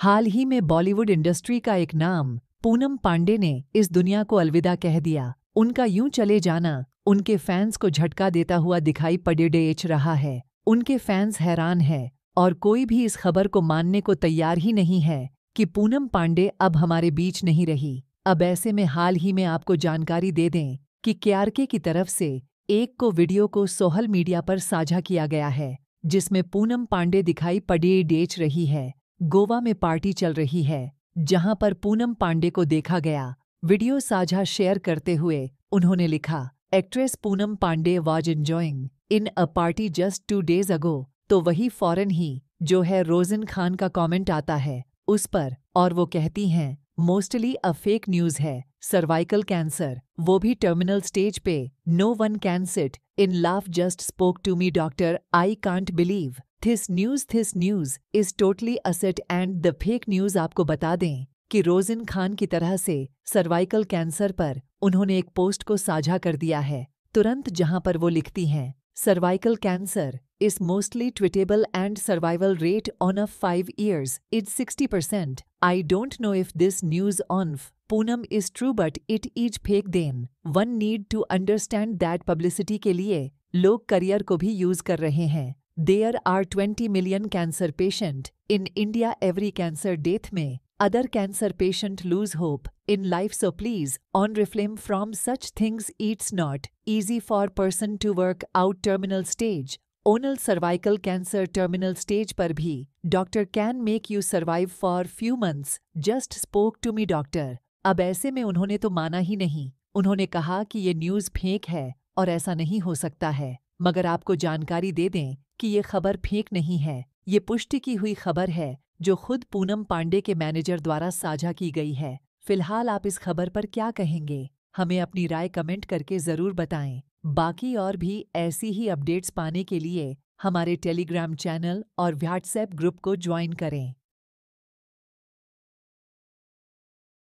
हाल ही में बॉलीवुड इंडस्ट्री का एक नाम पूनम पांडे ने इस दुनिया को अलविदा कह दिया उनका यूं चले जाना उनके फैंस को झटका देता हुआ दिखाई पडेडेच रहा है उनके फैंस हैरान है और कोई भी इस खबर को मानने को तैयार ही नहीं है कि पूनम पांडे अब हमारे बीच नहीं रही अब ऐसे में हाल ही में आपको जानकारी दे दें कि क्यारके की तरफ से एक को वीडियो को सोहल मीडिया पर साझा किया गया है जिसमें पूनम पांडे दिखाई पडेडेच रही है गोवा में पार्टी चल रही है जहां पर पूनम पांडे को देखा गया वीडियो साझा शेयर करते हुए उन्होंने लिखा actress Poonam Pandey was enjoying in a party just two days ago तो वही फॉरन ही जो है रोजन खान का कमेंट आता है उस पर और वो कहती हैं मोस्टली अ फेक न्यूज है सर्वाइकल कैंसर वो भी टर्मिनल स्टेज पे no one can sit in laugh just spoke to me doctor I can't believe this news this news is totally asset and the fake news आपको बता दें कि rosin Khan की तरह से सर्वाइकल कैंसर पर उन्होंने एक पोस्ट को साझा कर दिया है तुरंत जहां पर वो लिखती हैं cervical cancer is mostly treatable and survival rate on a five years is sixty percent I don't know if this news on Poonam is true but it is fake then one need to understand that publicity के लिए लोग career को भी use कर रहे हैं there are twenty million cancer patient in India every cancer death में other cancer patient lose hope in life so please on refrain from such things it's not easy for person to work out terminal stage only cervical cancer terminal stage पर भी doctor can make you survive for few months just spoke to me doctor अब ऐसे में उन्होंने तो माना ही नहीं उन्होंने कहा कि ये न्यूज़ फेंक है और ऐसा नहीं हो सकता है मगर आपको जानकारी दे दें कि ये खबर फेंक नहीं है ये पुष्टि की हुई खबर है जो खुद पूनम पांडे के मैनेजर द्वारा साझा की गई है फिलहाल आप इस खबर पर क्या कहेंगे हमें अपनी राय कमेंट करके ज़रूर बताएं बाकी और भी ऐसी ही अपडेट्स पाने के लिए हमारे टेलीग्राम चैनल और व्हाट्सएप ग्रुप को ज्वाइन करें